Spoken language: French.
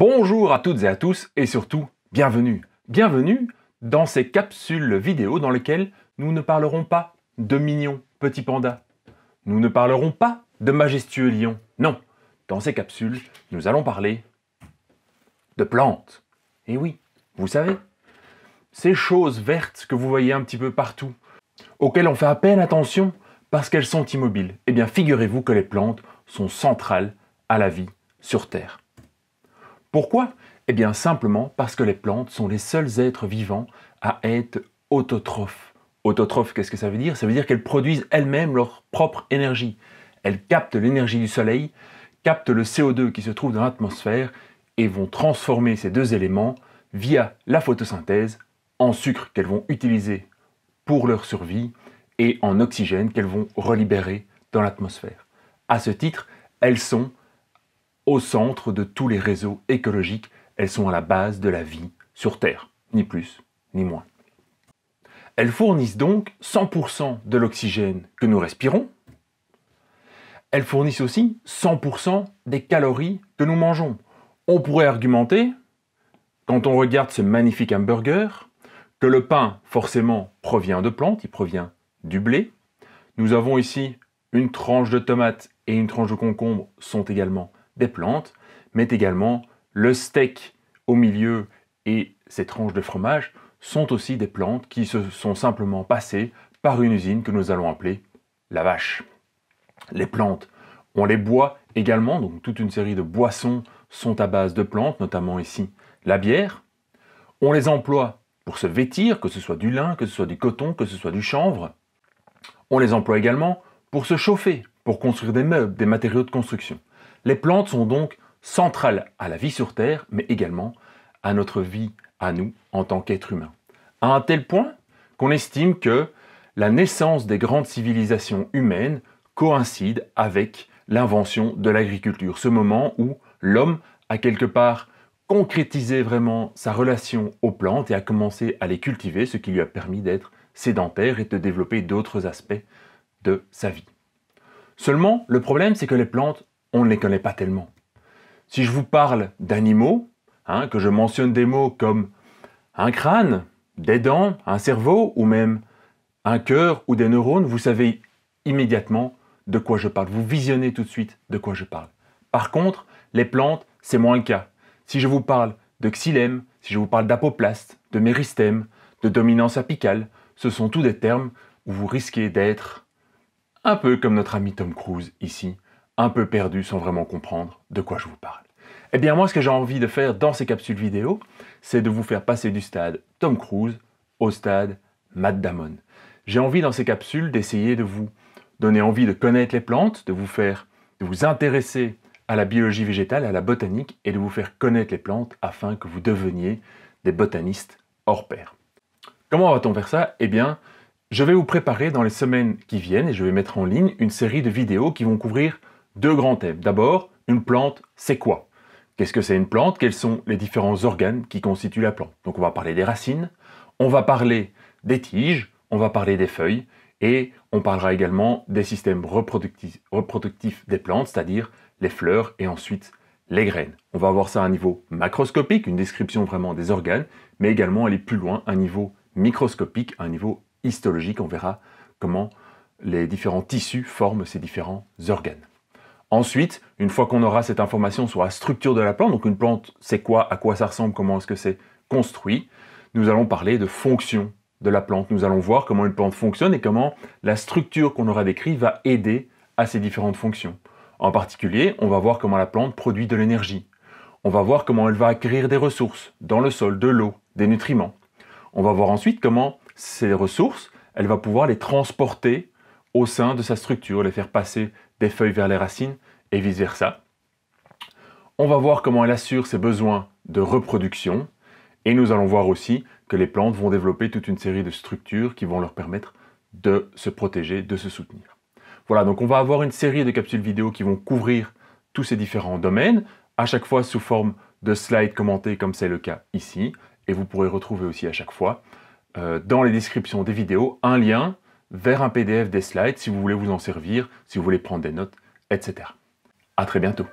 Bonjour à toutes et à tous et surtout, bienvenue. Bienvenue dans ces capsules vidéo dans lesquelles nous ne parlerons pas de mignons petits pandas. Nous ne parlerons pas de majestueux lions. Non, dans ces capsules, nous allons parler de plantes. Et oui, vous savez, ces choses vertes que vous voyez un petit peu partout, auxquelles on fait à peine attention parce qu'elles sont immobiles. Eh bien, figurez-vous que les plantes sont centrales à la vie sur Terre. Pourquoi Eh bien simplement parce que les plantes sont les seuls êtres vivants à être autotrophes. Autotrophes, qu'est-ce que ça veut dire Ça veut dire qu'elles produisent elles-mêmes leur propre énergie. Elles captent l'énergie du soleil, captent le CO2 qui se trouve dans l'atmosphère et vont transformer ces deux éléments via la photosynthèse en sucre qu'elles vont utiliser pour leur survie et en oxygène qu'elles vont relibérer dans l'atmosphère. À ce titre, elles sont au centre de tous les réseaux écologiques, elles sont à la base de la vie sur Terre, ni plus ni moins. Elles fournissent donc 100% de l'oxygène que nous respirons. Elles fournissent aussi 100% des calories que nous mangeons. On pourrait argumenter, quand on regarde ce magnifique hamburger, que le pain forcément provient de plantes, il provient du blé. Nous avons ici une tranche de tomate et une tranche de concombre sont également des plantes, mais également le steak au milieu et ces tranches de fromage sont aussi des plantes qui se sont simplement passées par une usine que nous allons appeler la vache. Les plantes, on les boit également, donc toute une série de boissons sont à base de plantes, notamment ici la bière. On les emploie pour se vêtir, que ce soit du lin, que ce soit du coton, que ce soit du chanvre. On les emploie également pour se chauffer, pour construire des meubles, des matériaux de construction. Les plantes sont donc centrales à la vie sur Terre, mais également à notre vie à nous en tant qu'êtres humains. À un tel point qu'on estime que la naissance des grandes civilisations humaines coïncide avec l'invention de l'agriculture, ce moment où l'homme a quelque part concrétisé vraiment sa relation aux plantes et a commencé à les cultiver, ce qui lui a permis d'être sédentaire et de développer d'autres aspects de sa vie. Seulement, le problème, c'est que les plantes on ne les connaît pas tellement. Si je vous parle d'animaux, hein, que je mentionne des mots comme un crâne, des dents, un cerveau ou même un cœur ou des neurones, vous savez immédiatement de quoi je parle. Vous visionnez tout de suite de quoi je parle. Par contre, les plantes, c'est moins le cas. Si je vous parle de xylème, si je vous parle d'apoplaste, de méristème, de dominance apicale, ce sont tous des termes où vous risquez d'être un peu comme notre ami Tom Cruise ici, un peu perdu sans vraiment comprendre de quoi je vous parle. Eh bien moi ce que j'ai envie de faire dans ces capsules vidéo, c'est de vous faire passer du stade Tom Cruise au stade Matt Damon. J'ai envie dans ces capsules d'essayer de vous donner envie de connaître les plantes, de vous faire de vous intéresser à la biologie végétale, à la botanique et de vous faire connaître les plantes afin que vous deveniez des botanistes hors pair. Comment va-t-on faire ça Eh bien, je vais vous préparer dans les semaines qui viennent et je vais mettre en ligne une série de vidéos qui vont couvrir deux grands thèmes. D'abord, une plante, c'est quoi Qu'est-ce que c'est une plante Quels sont les différents organes qui constituent la plante Donc on va parler des racines, on va parler des tiges, on va parler des feuilles, et on parlera également des systèmes reproductifs, des plantes, c'est-à-dire les fleurs et ensuite les graines. On va avoir ça à un niveau macroscopique, une description vraiment des organes, mais également aller plus loin, à un niveau microscopique, à un niveau histologique. On verra comment les différents tissus forment ces différents organes. Ensuite, une fois qu'on aura cette information sur la structure de la plante, donc une plante, c'est quoi, à quoi ça ressemble, comment est-ce que c'est construit, nous allons parler de fonction de la plante. Nous allons voir comment une plante fonctionne et comment la structure qu'on aura décrite va aider à ces différentes fonctions. En particulier, on va voir comment la plante produit de l'énergie. On va voir comment elle va acquérir des ressources dans le sol, de l'eau, des nutriments. On va voir ensuite comment ces ressources, elle va pouvoir les transporter au sein de sa structure, les faire passer des feuilles vers les racines et vice-versa. On va voir comment elle assure ses besoins de reproduction et nous allons voir aussi que les plantes vont développer toute une série de structures qui vont leur permettre de se protéger, de se soutenir. Voilà, donc on va avoir une série de capsules vidéo qui vont couvrir tous ces différents domaines, à chaque fois sous forme de slides commentés comme c'est le cas ici, et vous pourrez retrouver aussi à chaque fois euh, dans les descriptions des vidéos un lien vers un PDF des slides si vous voulez vous en servir, si vous voulez prendre des notes, etc. À très bientôt.